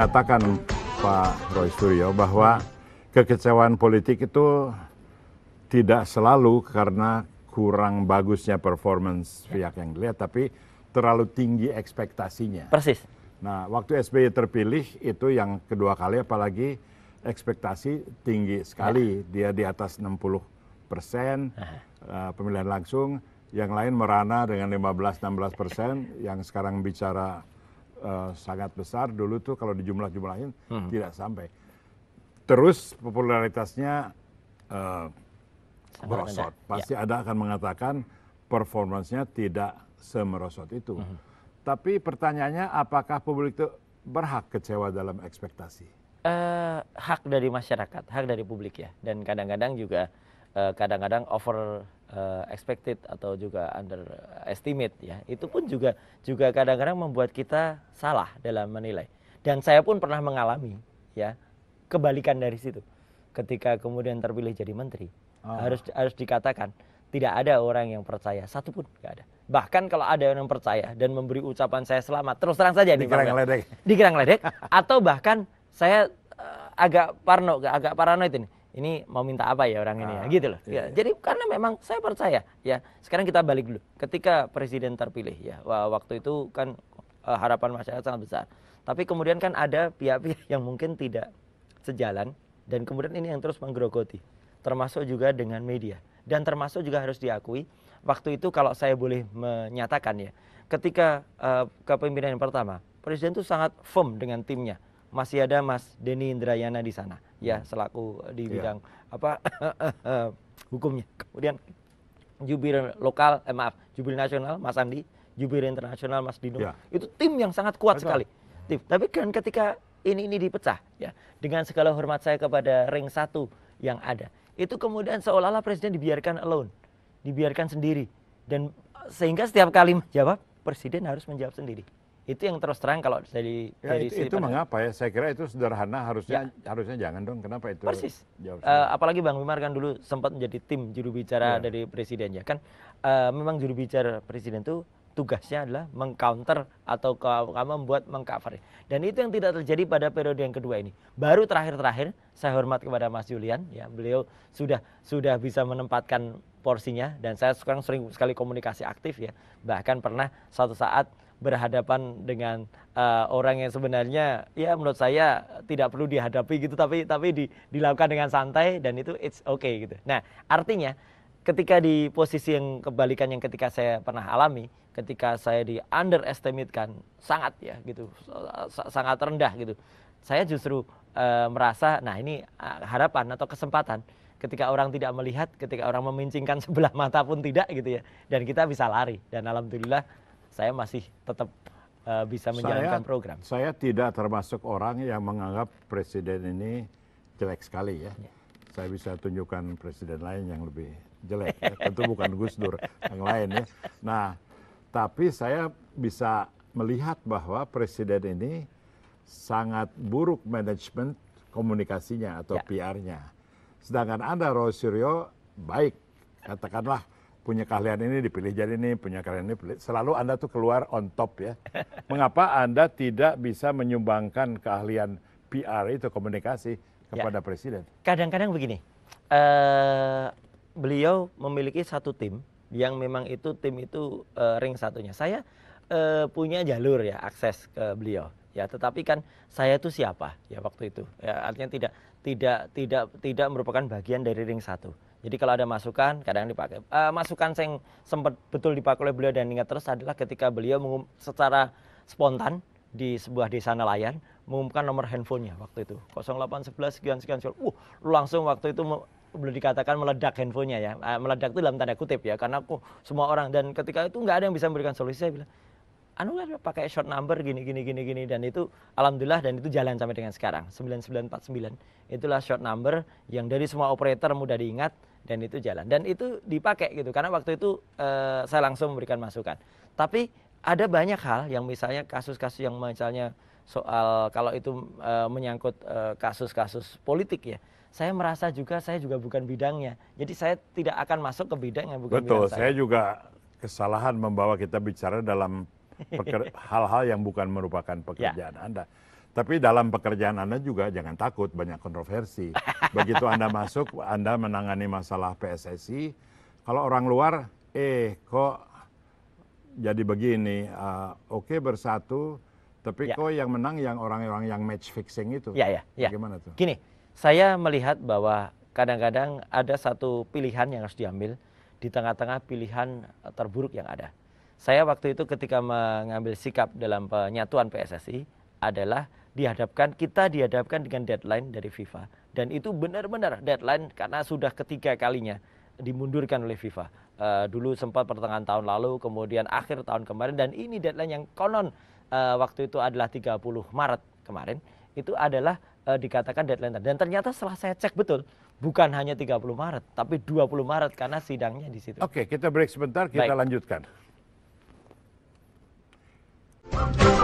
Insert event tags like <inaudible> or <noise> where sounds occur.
mengatakan Pak Roy Suryo bahwa kekecewaan politik itu tidak selalu karena kurang bagusnya performance ya. pihak yang dilihat, tapi terlalu tinggi ekspektasinya. Persis. Nah, waktu SBY terpilih itu yang kedua kali, apalagi ekspektasi tinggi sekali. Ya. Dia di atas 60 persen uh, pemilihan langsung, yang lain merana dengan 15-16 persen, yang sekarang bicara uh, sangat besar dulu tuh kalau dijumlah-jumlahin hmm. tidak sampai. Terus popularitasnya uh, merosot. Pasti ya. ada akan mengatakan performansnya tidak semerosot itu. Hmm. Tapi pertanyaannya apakah publik itu berhak kecewa dalam ekspektasi? Uh, hak dari masyarakat, hak dari publik ya. Dan kadang-kadang juga kadang -kadang over uh, expected atau juga underestimate ya. Itu pun juga juga kadang-kadang membuat kita salah dalam menilai. Dan saya pun pernah mengalami ya kebalikan dari situ. Ketika kemudian terpilih jadi menteri, oh. harus harus dikatakan tidak ada orang yang percaya satu pun nggak ada. Bahkan kalau ada yang percaya dan memberi ucapan saya selamat, terus terang saja dikerang ledek. kerang ledek atau bahkan saya eh, agak parno, agak paranoid ini ini mau minta apa ya orang ini ya? ah, ya gitu loh. Iya. Ya, iya. jadi karena memang saya percaya ya. Sekarang kita balik dulu. Ketika presiden terpilih ya, waktu itu kan uh, harapan masyarakat sangat besar. Tapi kemudian kan ada pihak-pihak yang mungkin tidak sejalan dan kemudian ini yang terus menggerogoti. Termasuk juga dengan media dan termasuk juga harus diakui waktu itu kalau saya boleh menyatakan ya, ketika uh, kepemimpinan yang pertama, presiden itu sangat firm dengan timnya. Masih ada Mas Denny Indrayana di sana ya selaku di iya. bidang apa <coughs> hukumnya. Kemudian jubir lokal, eh, maaf, jubir nasional Mas Andi, jubir internasional Mas Dino. Yeah. Itu tim yang sangat kuat Betul. sekali. Tim. Tapi kan ketika ini ini dipecah ya dengan segala hormat saya kepada ring satu yang ada. Itu kemudian seolah-olah presiden dibiarkan alone, dibiarkan sendiri dan sehingga setiap kali menjawab presiden harus menjawab sendiri itu yang terus terang kalau dari ya, dari itu, itu mengapa ya saya kira itu sederhana harusnya ya. harusnya jangan dong kenapa itu persis uh, apalagi bang Wimar kan dulu sempat menjadi tim juru bicara ya. dari presiden ya kan uh, memang juru bicara presiden itu tugasnya adalah mengcounter atau kamu membuat mengcover dan itu yang tidak terjadi pada periode yang kedua ini baru terakhir-terakhir saya hormat kepada Mas Julian ya beliau sudah sudah bisa menempatkan porsinya dan saya sekarang sering sekali komunikasi aktif ya bahkan pernah satu saat berhadapan dengan uh, orang yang sebenarnya ya menurut saya tidak perlu dihadapi gitu tapi tapi di, dilakukan dengan santai dan itu it's okay gitu. Nah, artinya ketika di posisi yang kebalikan yang ketika saya pernah alami, ketika saya di underestimate kan sangat ya gitu, sangat rendah gitu. Saya justru uh, merasa nah ini eh, harapan atau kesempatan ketika orang tidak melihat, ketika orang memincingkan <laughs> sebelah mata pun tidak gitu ya. Dan kita bisa lari dan alhamdulillah saya masih tetap uh, bisa menjalankan saya, program. Saya tidak termasuk orang yang menganggap presiden ini jelek sekali ya. ya. Saya bisa tunjukkan presiden lain yang lebih jelek. Ya. Tentu bukan Gus Dur yang lain ya. Nah, tapi saya bisa melihat bahwa presiden ini sangat buruk manajemen komunikasinya atau ya. PR-nya. Sedangkan Anda, Roy baik. Katakanlah punya keahlian ini dipilih jadi ini, punya keahlian ini dipilih. Selalu Anda tuh keluar on top ya. Mengapa Anda tidak bisa menyumbangkan keahlian PR itu komunikasi ya. kepada ya. presiden? Kadang-kadang begini, uh, beliau memiliki satu tim yang memang itu tim itu uh, ring satunya. Saya uh, punya jalur ya akses ke beliau ya tetapi kan saya itu siapa ya waktu itu ya, artinya tidak tidak tidak tidak merupakan bagian dari ring satu jadi kalau ada masukan kadang dipakai. Uh, masukan yang sempat betul dipakai oleh beliau dan ingat terus adalah ketika beliau mengum, secara spontan di sebuah desa nelayan mengumumkan nomor handphonenya waktu itu 0811 sekian sekian sekian. Uh, langsung waktu itu belum dikatakan meledak handphonenya ya. Uh, meledak itu dalam tanda kutip ya karena aku semua orang dan ketika itu nggak ada yang bisa memberikan solusi saya bilang anu lah pakai short number gini gini gini gini dan itu alhamdulillah dan itu jalan sampai dengan sekarang 9949 itulah short number yang dari semua operator mudah diingat dan itu jalan dan itu dipakai gitu karena waktu itu e, saya langsung memberikan masukan tapi ada banyak hal yang misalnya kasus-kasus yang misalnya soal kalau itu e, menyangkut eh, kasus-kasus e, politik ya saya merasa juga saya juga bukan bidangnya jadi saya tidak akan masuk ke bidang yang bukan betul bidang saya. saya juga kesalahan membawa kita bicara dalam <laughs> hal-hal yang bukan merupakan pekerjaan ya. anda tapi dalam pekerjaan Anda juga jangan takut banyak kontroversi. <laughs> Begitu Anda masuk, Anda menangani masalah PSSI. Kalau orang luar, eh kok jadi begini, uh, oke okay, bersatu, tapi ya. kok yang menang yang orang-orang yang match fixing itu. Ya, ya, ya. Gimana tuh? Gini, saya melihat bahwa kadang-kadang ada satu pilihan yang harus diambil di tengah-tengah pilihan eh, terburuk yang ada. Saya waktu itu ketika mengambil sikap dalam penyatuan PSSI adalah dihadapkan kita dihadapkan dengan deadline dari FIFA dan itu benar-benar deadline karena sudah ketiga kalinya dimundurkan oleh FIFA. Uh, dulu sempat pertengahan tahun lalu, kemudian akhir tahun kemarin dan ini deadline yang konon uh, waktu itu adalah 30 Maret kemarin itu adalah uh, dikatakan deadline dan ternyata setelah saya cek betul bukan hanya 30 Maret tapi 20 Maret karena sidangnya di situ. Oke, kita break sebentar, kita Baik. lanjutkan.